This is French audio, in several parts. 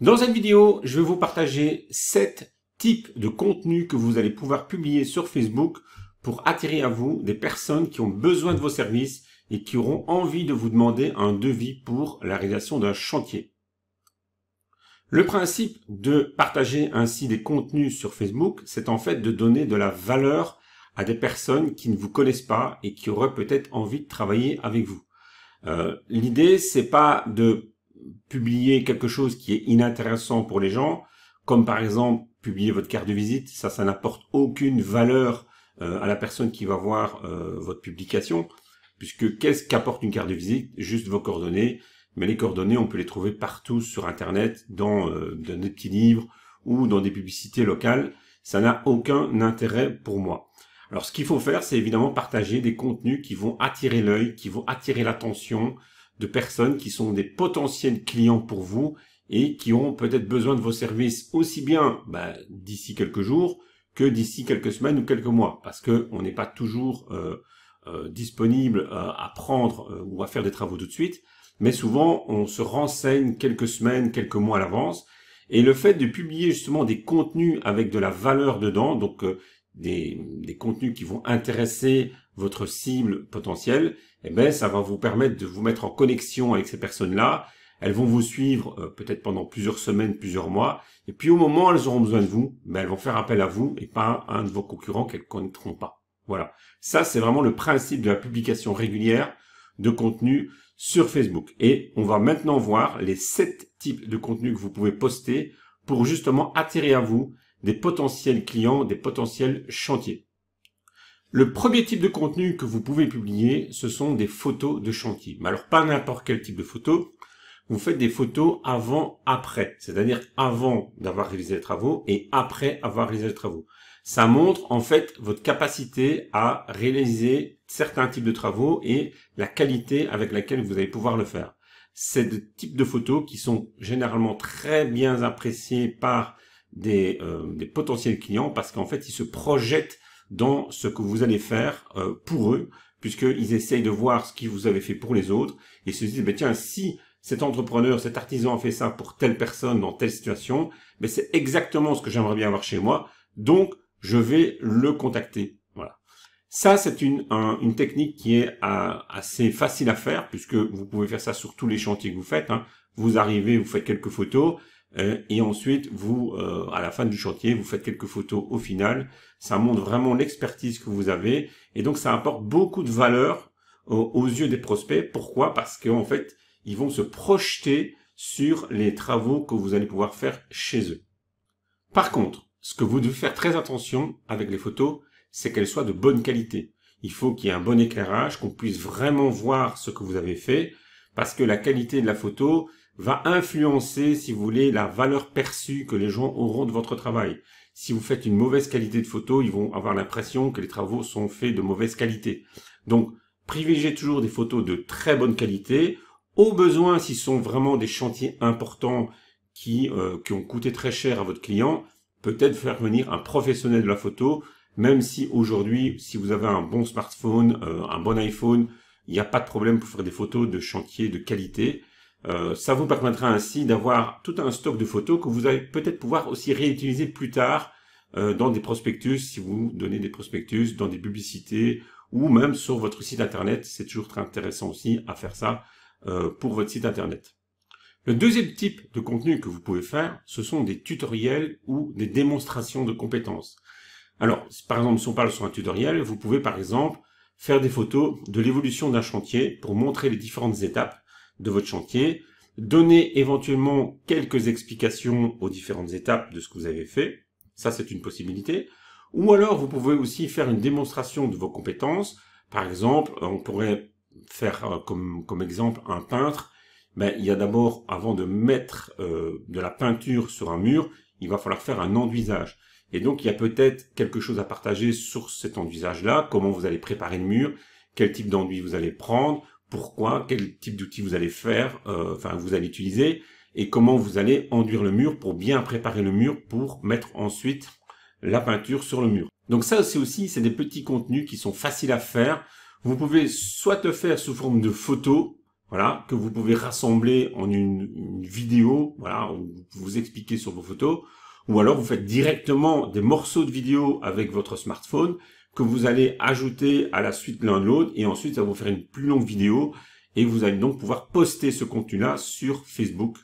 Dans cette vidéo, je vais vous partager 7 types de contenus que vous allez pouvoir publier sur Facebook pour attirer à vous des personnes qui ont besoin de vos services et qui auront envie de vous demander un devis pour la réalisation d'un chantier. Le principe de partager ainsi des contenus sur Facebook, c'est en fait de donner de la valeur à des personnes qui ne vous connaissent pas et qui auraient peut-être envie de travailler avec vous. Euh, l'idée, c'est pas de publier quelque chose qui est inintéressant pour les gens, comme par exemple publier votre carte de visite, ça, ça n'apporte aucune valeur euh, à la personne qui va voir euh, votre publication, puisque qu'est-ce qu'apporte une carte de visite Juste vos coordonnées, mais les coordonnées, on peut les trouver partout sur Internet, dans, euh, dans des petits livres ou dans des publicités locales. Ça n'a aucun intérêt pour moi. Alors, ce qu'il faut faire, c'est évidemment partager des contenus qui vont attirer l'œil, qui vont attirer l'attention, de personnes qui sont des potentiels clients pour vous et qui ont peut-être besoin de vos services aussi bien bah, d'ici quelques jours que d'ici quelques semaines ou quelques mois, parce que on n'est pas toujours euh, euh, disponible euh, à, prendre ou à faire des travaux tout de suite, mais souvent on se renseigne quelques semaines, quelques mois à l'avance, et le fait de publier justement des contenus avec de la valeur dedans, donc des, contenus qui vont intéresser votre cible potentielle, eh ben ça va vous permettre de vous mettre en connexion avec ces personnes-là. Elles vont vous suivre euh, peut-être pendant plusieurs semaines, plusieurs mois, et puis au moment où elles auront besoin de vous, ben, elles vont faire appel à vous et pas à un de vos concurrents qu'elles ne connaîtront pas. Voilà. Ça, c'est vraiment le principe de la publication régulière de contenu sur Facebook. Et on va maintenant voir les sept types de contenus que vous pouvez poster pour justement attirer à vous des potentiels clients, des potentiels chantiers. Le premier type de contenu que vous pouvez publier, ce sont des photos de chantier. Mais alors pas n'importe quel type de photo. Vous faites des photos avant-après, c'est-à-dire avant, d'avoir réalisé les travaux et après avoir réalisé les travaux. Ça montre en fait votre capacité à réaliser certains types de travaux et la qualité avec laquelle vous allez pouvoir le faire. C'est le types de photos qui sont généralement très bien appréciées par euh, des, potentiels clients parce qu'en fait, ils se projettent dans ce que vous allez faire euh, pour eux, puisqu'ils essayent de voir ce que vous avez fait pour les autres et se disent, ben tiens, si cet entrepreneur, cet artisan a fait ça pour telle personne dans telle situation, mais ben c'est exactement ce que j'aimerais bien avoir chez moi, donc je vais le contacter. Voilà. Ça, c'est une, une technique qui est euh, assez facile à faire, puisque vous pouvez faire ça sur tous les chantiers que vous faites. Hein. Vous arrivez, vous faites quelques photos, euh, et ensuite, vous, euh, à la fin du chantier, vous faites quelques photos au final. Ça montre vraiment l'expertise que vous avez. Et donc, ça apporte beaucoup de valeur aux, aux yeux des prospects. Pourquoi Parce qu'en fait, ils vont se projeter sur les travaux que vous allez pouvoir faire chez eux. Par contre, ce que vous devez faire très attention avec les photos, c'est qu'elles soient de bonne qualité. Il faut qu'il y ait un bon éclairage, qu'on puisse vraiment voir ce que vous avez fait, parce que la qualité de la photo, va influencer, si vous voulez, la valeur perçue que les gens auront de votre travail. Si vous faites une mauvaise qualité de photo, ils vont avoir l'impression que les travaux sont faits de mauvaise qualité. Donc, privilégiez toujours des photos de très bonne qualité. Au besoin, s'ils sont vraiment des chantiers importants qui, euh, qui ont coûté très cher à votre client, peut-être faire venir un professionnel de la photo, même si aujourd'hui, si vous avez un bon smartphone, euh, un bon iPhone, il n'y a pas de problème pour faire des photos de chantiers de qualité. Euh, ça vous permettra ainsi d'avoir tout un stock de photos que vous allez peut-être pouvoir aussi réutiliser plus tard euh, dans des prospectus, si vous donnez des prospectus, dans des publicités ou même sur votre site internet. C'est toujours très intéressant aussi à faire ça euh, pour votre site internet. Le deuxième type de contenu que vous pouvez faire, ce sont des tutoriels ou des démonstrations de compétences. Alors, par exemple, si on parle sur un tutoriel, vous pouvez par exemple faire des photos de l'évolution d'un chantier pour montrer les différentes étapes de votre chantier, donner éventuellement quelques explications aux différentes étapes de ce que vous avez fait, ça c'est une possibilité, ou alors vous pouvez aussi faire une démonstration de vos compétences, par exemple, on pourrait faire euh, comme, comme exemple un peintre, ben, il y a d'abord, avant de mettre euh, de la peinture sur un mur, il va falloir faire un enduisage. Et donc, il y a peut-être quelque chose à partager sur cet enduisage-là, comment vous allez préparer le mur, quel type d'enduit vous allez prendre, pourquoi, quel type d'outils vous allez faire, euh, enfin vous allez utiliser, et comment vous allez enduire le mur pour bien préparer le mur pour mettre ensuite la peinture sur le mur. Donc ça aussi, c'est des petits contenus qui sont faciles à faire. Vous pouvez soit le faire sous forme de photos, voilà, que vous pouvez rassembler en une, vidéo, voilà, où vous, vous expliquez sur vos photos, ou alors vous faites directement des morceaux de vidéo avec votre smartphone que vous allez ajouter à la suite l'un de l'autre et ensuite ça va vous faire une plus longue vidéo et vous allez donc pouvoir poster ce contenu-là sur Facebook.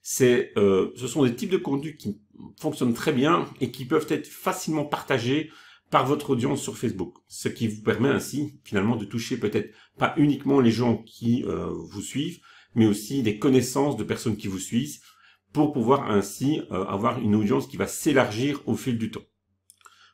C'est, euh, ce sont des types de contenus qui fonctionnent très bien et qui peuvent être facilement partagés par votre audience sur Facebook, ce qui vous permet ainsi finalement de toucher peut-être pas uniquement les gens qui euh, vous suivent, mais aussi des connaissances de personnes qui vous suivent, pour pouvoir ainsi euh, avoir une audience qui va s'élargir au fil du temps.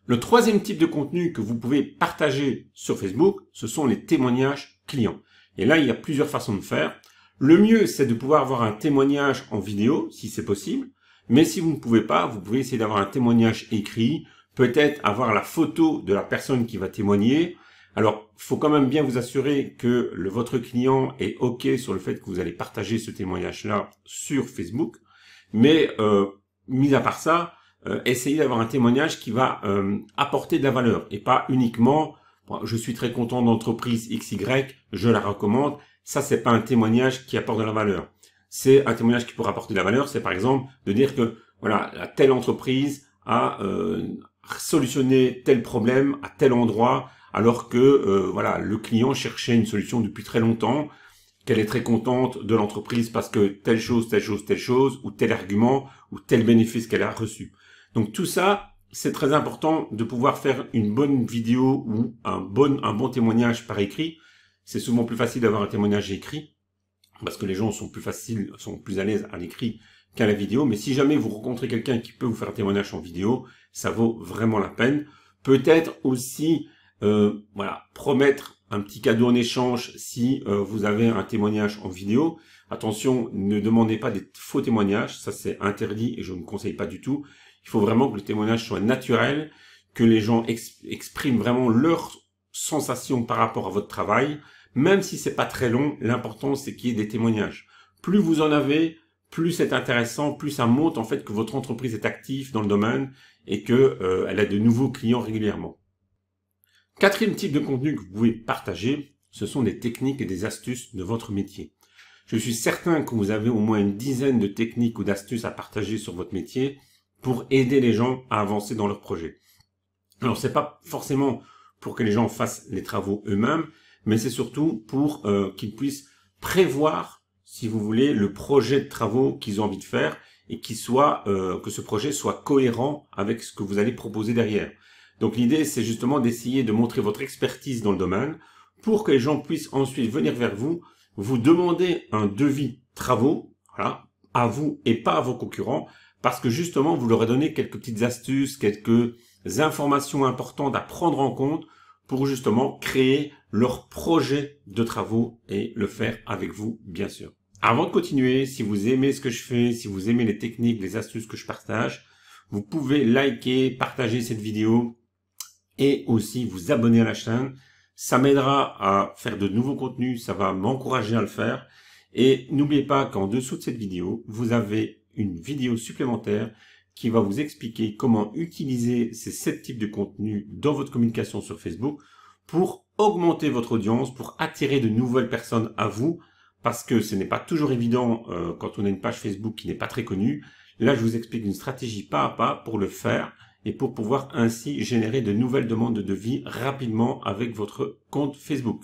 Le troisième type de contenu que vous pouvez partager sur Facebook, ce sont les témoignages clients. Et là, il y a plusieurs façons de faire. Le mieux, c'est de pouvoir avoir un témoignage en vidéo, si c'est possible. Mais si vous ne pouvez pas, vous pouvez essayer d'avoir un témoignage écrit, peut-être avoir la photo de la personne qui va témoigner. Alors, il faut quand même bien vous assurer que votre client est OK sur le fait que vous allez partager ce témoignage-là sur Facebook. Mais, euh, mis à part ça, essayez euh, essayer d'avoir un témoignage qui va euh, apporter de la valeur et pas uniquement je suis très content d'entreprise XY, je la recommande. Ça, c'est pas un témoignage qui apporte de la valeur. C'est un témoignage qui pourra apporter de la valeur. C'est par exemple de dire que voilà, telle entreprise a euh, solutionné tel problème à tel endroit, alors que voilà, le client cherchait une solution depuis très longtemps qu'elle est très contente de l'entreprise parce que telle chose, telle chose, telle chose, ou tel argument, ou tel bénéfice qu'elle a reçu. Donc tout ça, c'est très important de pouvoir faire une bonne vidéo ou un bon, un bon témoignage par écrit. C'est souvent plus facile d'avoir un témoignage écrit parce que les gens sont plus faciles, sont plus à l'aise à l'écrit qu'à la vidéo. Mais si jamais vous rencontrez quelqu'un qui peut vous faire un témoignage en vidéo, ça vaut vraiment la peine. Peut-être aussi, euh, voilà, promettre un petit cadeau en échange si euh, vous avez un témoignage en vidéo. Attention, ne demandez pas des faux témoignages, ça c'est interdit et je ne conseille pas du tout. Il faut vraiment que le témoignage soit naturel, que les gens expriment vraiment leurs sensations par rapport à votre travail. Même si c'est pas très long, l'important c'est qu'il y ait des témoignages. Plus vous en avez, plus c'est intéressant, plus ça montre en fait que votre entreprise est active dans le domaine et que euh, elle a de nouveaux clients régulièrement. Quatrième type de contenu que vous pouvez partager, ce sont des techniques et des astuces de votre métier. Je suis certain que vous avez au moins une dizaine de techniques ou d'astuces à partager sur votre métier pour aider les gens à avancer dans leur projet. Alors c'est pas forcément pour que les gens fassent les travaux eux-mêmes, mais c'est surtout pour euh, qu'ils puissent prévoir, si vous voulez, le projet de travaux qu'ils ont envie de faire et soit, euh, que ce projet soit cohérent avec ce que vous allez proposer derrière. Donc l'idée, c'est justement d'essayer de montrer votre expertise dans le domaine pour que les gens puissent ensuite venir vers vous, vous demander un devis travaux, voilà, à vous et pas à vos concurrents, parce que justement, vous leur donné quelques petites astuces, quelques informations importantes à prendre en compte pour justement créer leur projet de travaux et le faire avec vous, bien sûr. Avant de continuer, si vous aimez ce que je fais, si vous aimez les techniques, les astuces que je partage, vous pouvez liker, partager cette vidéo, et aussi vous abonner à la chaîne. Ça m'aidera à faire de nouveaux contenus, ça va m'encourager à le faire. Et n'oubliez pas qu'en dessous de cette vidéo, vous avez une vidéo supplémentaire qui va vous expliquer comment utiliser ces sept types de contenus dans votre communication sur Facebook pour augmenter votre audience, pour attirer de nouvelles personnes à vous, parce que ce n'est pas toujours évident euh, quand on a une page Facebook qui n'est pas très connue. Là, je vous explique une stratégie pas à pas pour le faire et pour pouvoir ainsi générer de nouvelles demandes de vie rapidement avec votre compte Facebook.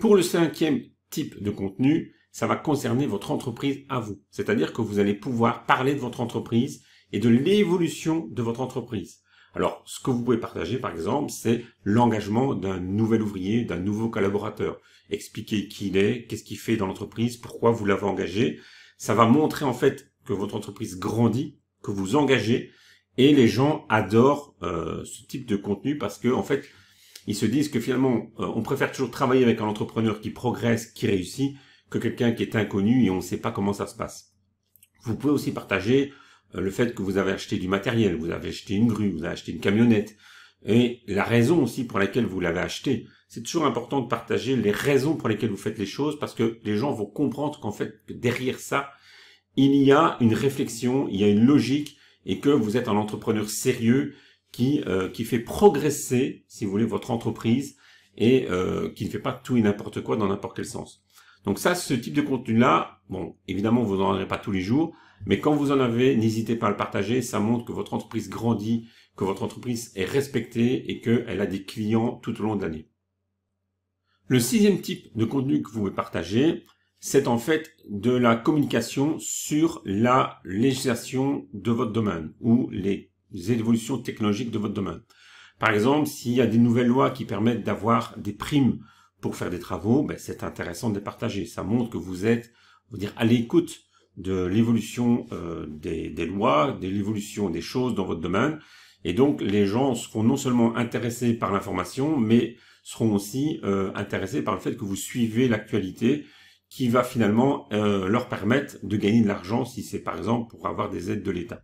Pour le cinquième type de contenu, ça va concerner votre entreprise à vous. C'est-à-dire que vous allez pouvoir parler de votre entreprise et de l'évolution de votre entreprise. Alors, ce que vous pouvez partager, par exemple, c'est l'engagement d'un nouvel ouvrier, d'un nouveau collaborateur. Expliquer qui il est, qu'est-ce qu'il fait dans l'entreprise, pourquoi vous l'avez engagé. Ça va montrer, en fait, que votre entreprise grandit, que vous engagez, et les gens adorent euh, ce type de contenu parce que en fait, ils se disent que finalement, euh, on préfère toujours travailler avec un entrepreneur qui progresse, qui réussit, que quelqu'un qui est inconnu et on ne sait pas comment ça se passe. Vous pouvez aussi partager euh, le fait que vous avez acheté du matériel, vous avez acheté une grue, vous avez acheté une camionnette, et la raison aussi pour laquelle vous l'avez acheté. C'est toujours important de partager les raisons pour lesquelles vous faites les choses parce que les gens vont comprendre qu'en fait, derrière ça, il y a une réflexion, il y a une logique, et que vous êtes un entrepreneur sérieux qui, euh, qui fait progresser, si vous voulez, votre entreprise et euh, qui ne fait pas tout et n'importe quoi dans n'importe quel sens. Donc ça, ce type de contenu-là, bon, évidemment, vous n'en aurez pas tous les jours, mais quand vous en avez, n'hésitez pas à le partager. Ça montre que votre entreprise grandit, que votre entreprise est respectée et qu'elle a des clients tout au long de l'année. Le sixième type de contenu que vous pouvez partager, c'est en fait de la communication sur la législation de votre domaine ou les évolutions technologiques de votre domaine. Par exemple, s'il y a des nouvelles lois qui permettent d'avoir des primes pour faire des travaux, ben, c'est intéressant de les partager. Ça montre que vous êtes vous dire, à l'écoute de l'évolution euh, des, lois, de l'évolution des choses dans votre domaine. Et donc, les gens seront non seulement intéressés par l'information, mais seront aussi euh, intéressés par le fait que vous suivez l'actualité qui va finalement euh, leur permettre de gagner de l'argent si c'est par exemple pour avoir des aides de l'État.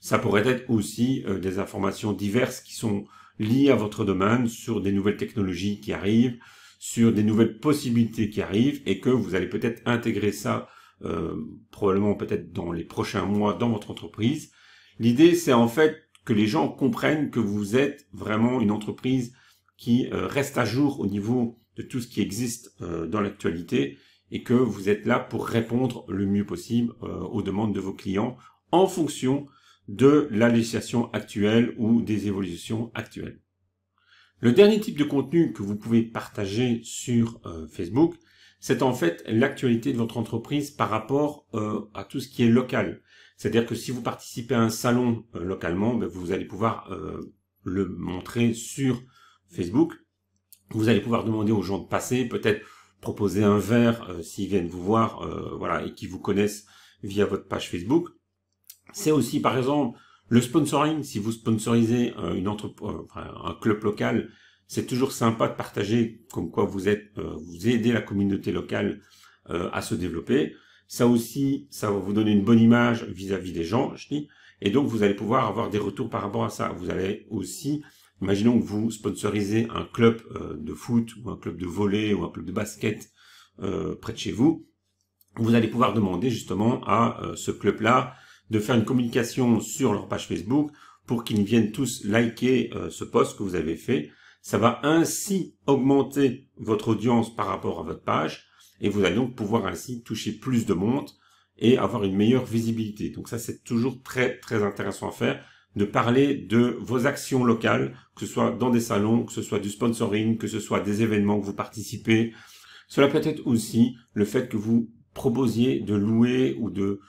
Ça pourrait être aussi euh, des informations diverses qui sont liées à votre domaine sur des nouvelles technologies qui arrivent, sur des nouvelles possibilités qui arrivent et que vous allez peut-être intégrer ça euh, probablement peut-être dans les prochains mois dans votre entreprise. L'idée c'est en fait que les gens comprennent que vous êtes vraiment une entreprise qui reste à jour au niveau de tout ce qui existe dans l'actualité et que vous êtes là pour répondre le mieux possible euh, aux demandes de vos clients en fonction de la législation actuelle ou des évolutions actuelles. Le dernier type de contenu que vous pouvez partager sur euh, Facebook, c'est en fait l'actualité de votre entreprise par rapport euh, à tout ce qui est local. C'est-à-dire que si vous participez à un salon localement, ben, vous allez pouvoir le montrer sur Facebook. Vous allez pouvoir demander aux gens de passer, peut-être proposer un verre euh, s'ils viennent vous voir, euh, voilà, et qui vous connaissent via votre page Facebook. C'est aussi, par exemple, le sponsoring. Si vous sponsorisez euh, une un club local, c'est toujours sympa de partager comme quoi vous êtes, vous aidez la communauté locale à se développer. Ça aussi, ça va vous donner une bonne image vis à -vis des gens, je dis. Et donc, vous allez pouvoir avoir des retours par rapport à ça. Vous allez aussi Imaginons que vous sponsorisez un club euh, de foot ou un club de volley ou un club de basket euh, près de chez vous. Vous allez pouvoir demander justement à euh, ce club-là de faire une communication sur leur page Facebook pour qu'ils viennent tous liker ce post que vous avez fait. Ça va ainsi augmenter votre audience par rapport à votre page et vous allez donc pouvoir ainsi toucher plus de monde et avoir une meilleure visibilité. Donc ça, c'est toujours très très intéressant à faire de parler de vos actions locales, que ce soit dans des salons, que ce soit du sponsoring, que ce soit des événements que vous participez. Cela peut être aussi le fait que vous proposiez de louer ou de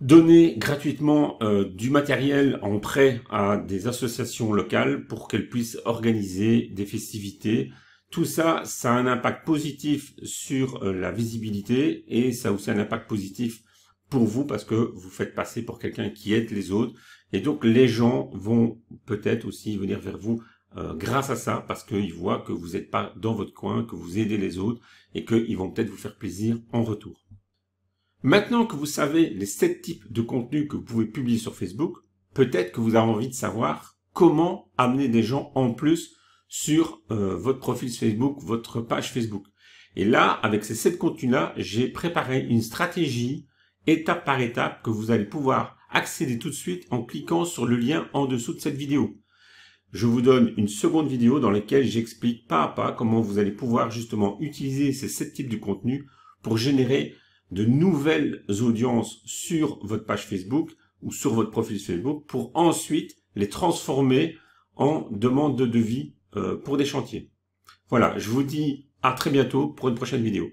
donner gratuitement euh, du matériel en prêt à des associations locales pour qu'elles puissent organiser des festivités. Tout ça, ça a un impact positif sur euh, la visibilité et ça a aussi un impact positif pour vous parce que vous faites passer pour quelqu'un qui aide les autres et donc les gens vont peut-être aussi venir vers vous euh, grâce à ça, parce qu'ils voient que vous n'êtes pas dans votre coin, que vous aidez les autres, et qu'ils vont peut-être vous faire plaisir en retour. Maintenant que vous savez les sept types de contenus que vous pouvez publier sur Facebook, peut-être que vous avez envie de savoir comment amener des gens en plus sur euh, votre profil Facebook, votre page Facebook. Et là, avec ces sept contenus-là, j'ai préparé une stratégie étape par étape que vous allez pouvoir accéder tout de suite en cliquant sur le lien en dessous de cette vidéo. Je vous donne une seconde vidéo dans laquelle j'explique pas à pas comment vous allez pouvoir justement utiliser ces sept types de contenu pour générer de nouvelles audiences sur votre page Facebook ou sur votre profil Facebook pour ensuite les transformer en demandes de devis euh, pour des chantiers. Voilà, je vous dis à très bientôt pour une prochaine vidéo.